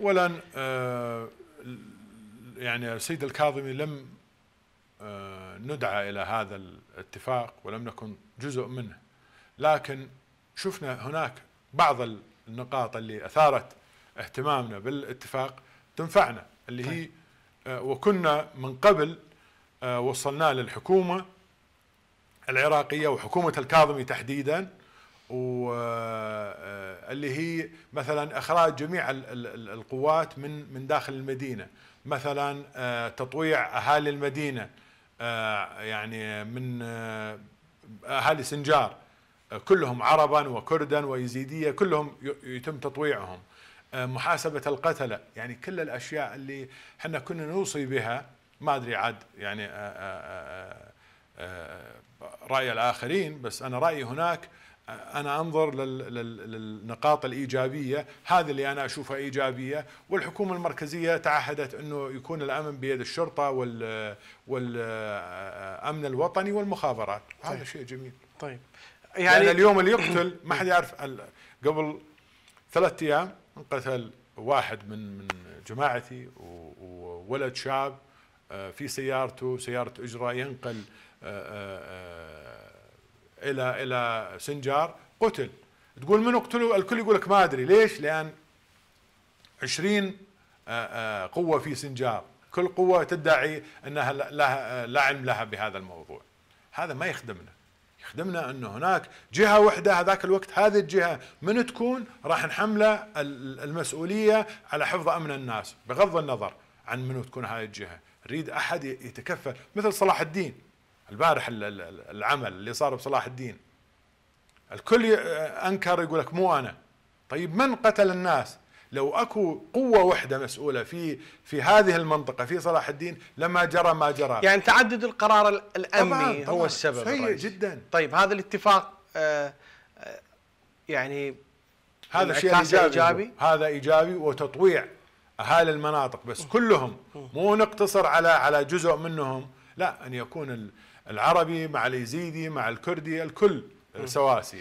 اولا آه، يعني السيد الكاظمي لم آه، ندعى الى هذا الاتفاق ولم نكن جزء منه لكن شفنا هناك بعض النقاط اللي اثارت اهتمامنا بالاتفاق تنفعنا اللي هي طيب. آه، وكنا من قبل وصلنا للحكومه العراقيه وحكومه الكاظمي تحديدا واللي هي مثلا اخراج جميع القوات من من داخل المدينه مثلا آه، تطويع اهالي المدينه آه، يعني من آه، اهالي سنجار كلهم عربا وكردا ويزيديه كلهم يتم تطويعهم محاسبه القتله يعني كل الاشياء اللي احنا كنا نوصي بها ما ادري عاد يعني راي الاخرين بس انا رايي هناك انا انظر للنقاط الايجابيه هذه اللي انا اشوفها ايجابيه والحكومه المركزيه تعهدت انه يكون الامن بيد الشرطه وال والامن الوطني والمخابرات طيب. هذا شيء جميل طيب يعني لأن اليوم اللي يقتل ما حد يعرف قبل ثلاثة ايام انقتل واحد من من جماعتي وولد شاب آه، في سيارته سياره اجره ينقل آه، آه، الى الى سنجار قتل تقول من قتلوا الكل يقول لك ما ادري ليش لان عشرين آه، آه، قوه في سنجار كل قوه تدعي انها لها لا علم لها بهذا الموضوع هذا ما يخدمنا يخدمنا انه هناك جهه واحده هذاك الوقت هذه الجهه من تكون راح نحمله المسؤوليه على حفظ امن الناس بغض النظر عن من تكون هذه الجهه نريد احد يتكفل مثل صلاح الدين البارح العمل اللي صار بصلاح الدين الكل انكر يقول لك مو انا طيب من قتل الناس لو اكو قوه وحده مسؤوله في في هذه المنطقه في صلاح الدين لما جرى ما جرى يعني تعدد القرار الامني طبعاً طبعاً هو السبب سيء جدا طيب هذا الاتفاق آه, آه، يعني هذا شيء إيجابي, ايجابي هذا ايجابي وتطويع اهالي المناطق بس كلهم مو نقتصر على على جزء منهم لا أن يكون العربي مع اليزيدي مع الكردي الكل سواسية